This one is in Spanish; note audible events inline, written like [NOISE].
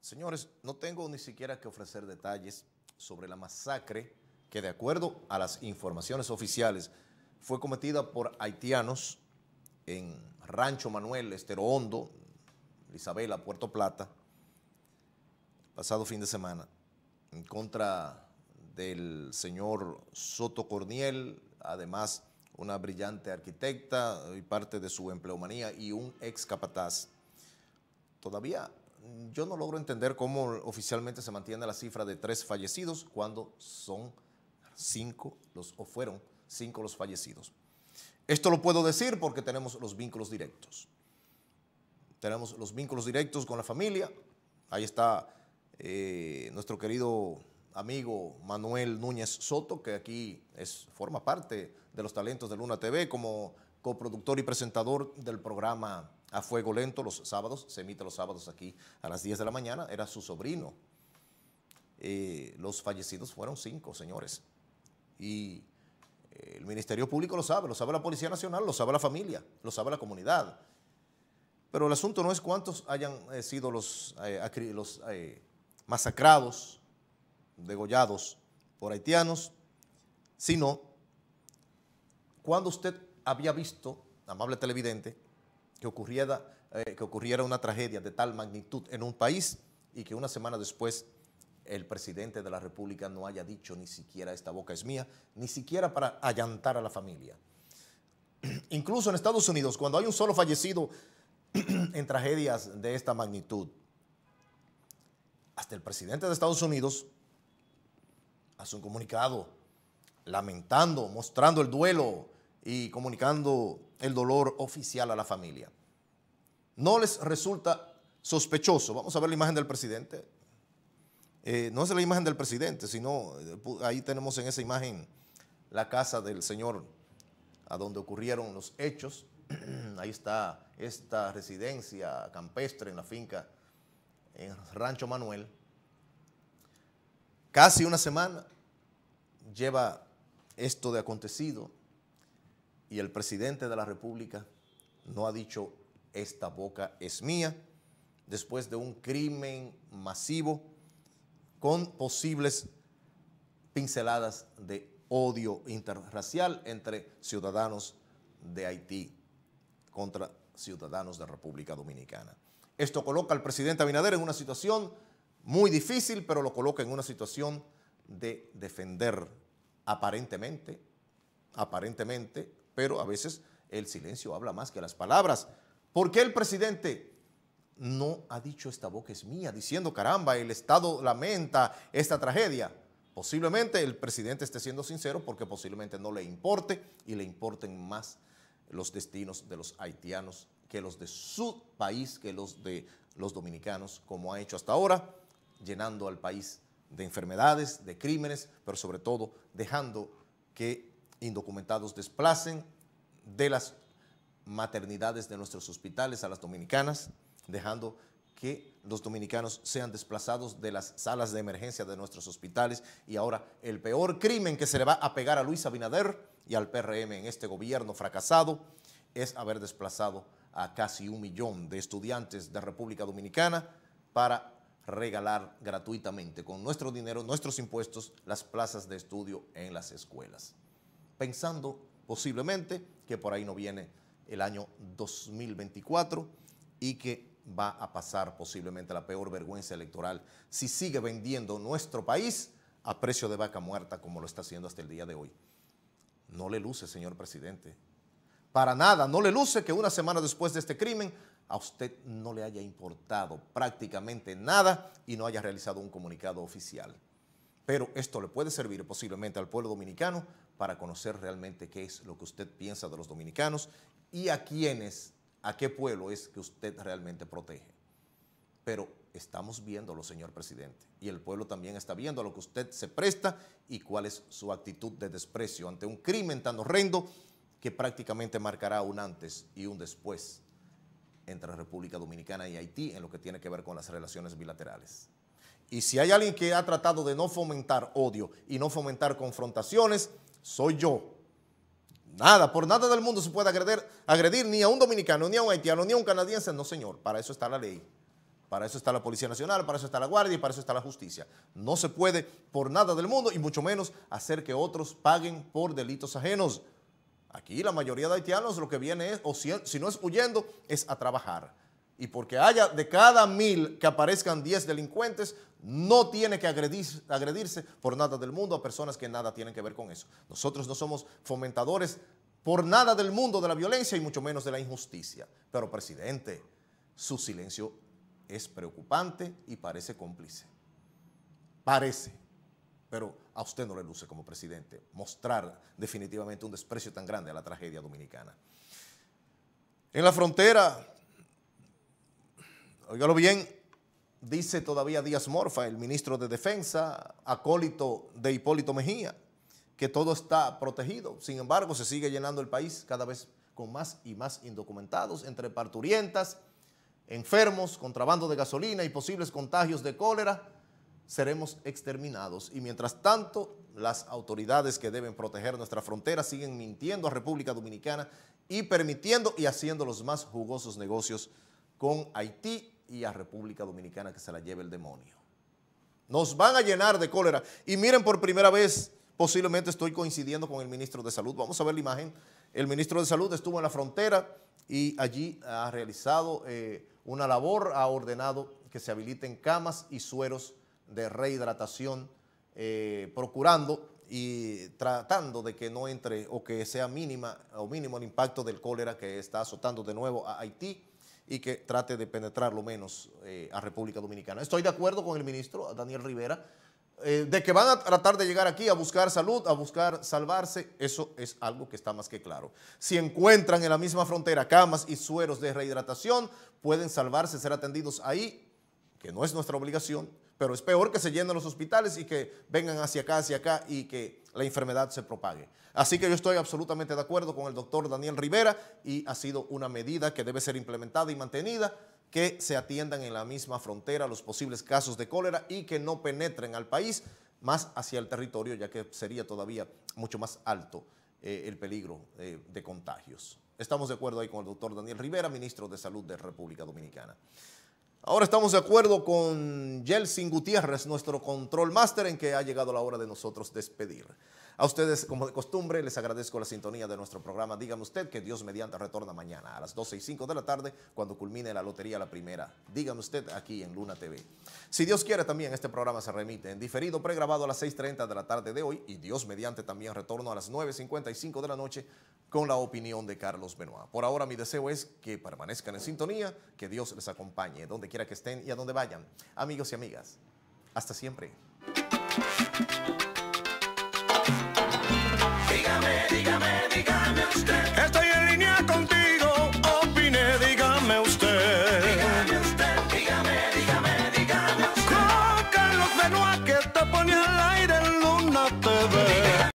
Señores, no tengo ni siquiera que ofrecer detalles sobre la masacre que de acuerdo a las informaciones oficiales fue cometida por haitianos en Rancho Manuel, Estero Hondo, Isabela, Puerto Plata, pasado fin de semana, en contra del señor Soto Corniel, además una brillante arquitecta y parte de su empleomanía y un ex capataz. Todavía yo no logro entender cómo oficialmente se mantiene la cifra de tres fallecidos cuando son cinco los, o fueron cinco los fallecidos. Esto lo puedo decir porque tenemos los vínculos directos. Tenemos los vínculos directos con la familia. Ahí está eh, nuestro querido amigo Manuel Núñez Soto, que aquí es, forma parte de los talentos de Luna TV como coproductor y presentador del programa A Fuego Lento los sábados, se emite los sábados aquí a las 10 de la mañana, era su sobrino. Eh, los fallecidos fueron cinco, señores. Y eh, el Ministerio Público lo sabe, lo sabe la Policía Nacional, lo sabe la familia, lo sabe la comunidad. Pero el asunto no es cuántos hayan eh, sido los masacrados, degollados por haitianos, sino cuando usted había visto, amable televidente, que ocurriera, eh, que ocurriera una tragedia de tal magnitud en un país y que una semana después el presidente de la República no haya dicho ni siquiera esta boca es mía, ni siquiera para allantar a la familia. [CLEARS THROAT] Incluso en Estados Unidos, cuando hay un solo fallecido [CLEARS THROAT] en tragedias de esta magnitud, hasta el presidente de Estados Unidos hace un comunicado lamentando, mostrando el duelo y comunicando el dolor oficial a la familia. No les resulta sospechoso. Vamos a ver la imagen del presidente. Eh, no es la imagen del presidente, sino eh, ahí tenemos en esa imagen la casa del señor a donde ocurrieron los hechos. [CLEARS THROAT] ahí está esta residencia campestre en la finca, en Rancho Manuel. Casi una semana lleva esto de acontecido y el presidente de la República no ha dicho esta boca es mía después de un crimen masivo con posibles pinceladas de odio interracial entre ciudadanos de Haití contra ciudadanos de República Dominicana. Esto coloca al presidente Abinader en una situación muy difícil, pero lo coloca en una situación de defender aparentemente, aparentemente, pero a veces el silencio habla más que las palabras. ¿Por qué el presidente no ha dicho esta boca es mía, diciendo, caramba, el Estado lamenta esta tragedia? Posiblemente el presidente esté siendo sincero porque posiblemente no le importe y le importen más los destinos de los haitianos que los de su país, que los de los dominicanos, como ha hecho hasta ahora llenando al país de enfermedades, de crímenes, pero sobre todo dejando que indocumentados desplacen de las maternidades de nuestros hospitales a las dominicanas, dejando que los dominicanos sean desplazados de las salas de emergencia de nuestros hospitales y ahora el peor crimen que se le va a pegar a Luis Abinader y al PRM en este gobierno fracasado es haber desplazado a casi un millón de estudiantes de República Dominicana para regalar gratuitamente con nuestro dinero, nuestros impuestos, las plazas de estudio en las escuelas. Pensando posiblemente que por ahí no viene el año 2024 y que va a pasar posiblemente la peor vergüenza electoral si sigue vendiendo nuestro país a precio de vaca muerta como lo está haciendo hasta el día de hoy. No le luce, señor presidente. Para nada, no le luce que una semana después de este crimen a usted no le haya importado prácticamente nada y no haya realizado un comunicado oficial. Pero esto le puede servir posiblemente al pueblo dominicano para conocer realmente qué es lo que usted piensa de los dominicanos y a quiénes, a qué pueblo es que usted realmente protege. Pero estamos viéndolo, señor presidente, y el pueblo también está viendo a lo que usted se presta y cuál es su actitud de desprecio ante un crimen tan horrendo que prácticamente marcará un antes y un después entre República Dominicana y Haití en lo que tiene que ver con las relaciones bilaterales. Y si hay alguien que ha tratado de no fomentar odio y no fomentar confrontaciones, soy yo. Nada, por nada del mundo se puede agredir, agredir ni a un dominicano, ni a un haitiano, ni a un canadiense. No, señor, para eso está la ley. Para eso está la Policía Nacional, para eso está la Guardia y para eso está la Justicia. No se puede por nada del mundo y mucho menos hacer que otros paguen por delitos ajenos. Aquí la mayoría de haitianos lo que viene es, o si, no es huyendo, es a trabajar. Y porque haya de cada mil que aparezcan 10 delincuentes, no tiene que agredirse por nada del mundo a personas que nada tienen que ver con eso. Nosotros no somos fomentadores por nada del mundo de la violencia y mucho menos de la injusticia. Pero, presidente, su silencio es preocupante y parece cómplice. Parece pero a usted no le luce como presidente mostrar definitivamente un desprecio tan grande a la tragedia dominicana. En la frontera, oígalo bien, dice todavía Díaz Morfa, el ministro de Defensa, acólito de Hipólito Mejía, que todo está protegido. Sin embargo, se sigue llenando el país cada vez con más y más indocumentados, entre parturientas, enfermos, contrabando de gasolina y posibles contagios de cólera seremos exterminados. Y mientras tanto, las autoridades que deben proteger nuestra frontera siguen mintiendo a República Dominicana y permitiendo y haciendo los más jugosos negocios con Haití y a República Dominicana que se la lleve el demonio. Nos van a llenar de cólera. Y miren, por primera vez, posiblemente estoy coincidiendo con el ministro de Salud. Vamos a ver la imagen. El ministro de Salud estuvo en la frontera y allí ha realizado eh, una labor, ha ordenado que se habiliten camas y sueros de rehidratación, eh, procurando y tratando de que no entre o que sea mínima o mínimo el impacto del cólera que está azotando de nuevo a Haití y que trate de penetrar lo menos eh, a República Dominicana. Estoy de acuerdo con el ministro Daniel Rivera eh, de que van a tratar de llegar aquí a buscar salud, a buscar salvarse, eso es algo que está más que claro. Si encuentran en la misma frontera camas y sueros de rehidratación, pueden salvarse, ser atendidos ahí, que no es nuestra obligación, pero es peor que se llenen los hospitales y que vengan hacia acá, hacia acá y que la enfermedad se propague. Así que yo estoy absolutamente de acuerdo con el doctor Daniel Rivera y ha sido una medida que debe ser implementada y mantenida que se atiendan en la misma frontera los posibles casos de cólera y que no penetren al país más hacia el territorio, ya que sería todavía mucho más alto eh, el peligro eh, de contagios. Estamos de acuerdo ahí con el doctor Daniel Rivera, ministro de Salud de República Dominicana. Ahora estamos de acuerdo con Yelsin Gutiérrez, nuestro control master, en que ha llegado la hora de nosotros despedir. A ustedes, como de costumbre, les agradezco la sintonía de nuestro programa. Dígame usted que Dios mediante retorna mañana a las 12 y 5 de la tarde cuando culmine la lotería la primera. Dígame usted aquí en Luna TV. Si Dios quiere también, este programa se remite en diferido pregrabado a las 6.30 de la tarde de hoy y Dios mediante también retorno a las 9.55 de la noche con la opinión de Carlos Benoit. Por ahora mi deseo es que permanezcan en sintonía, que Dios les acompañe donde quiera que estén y a donde vayan. Amigos y amigas, hasta siempre.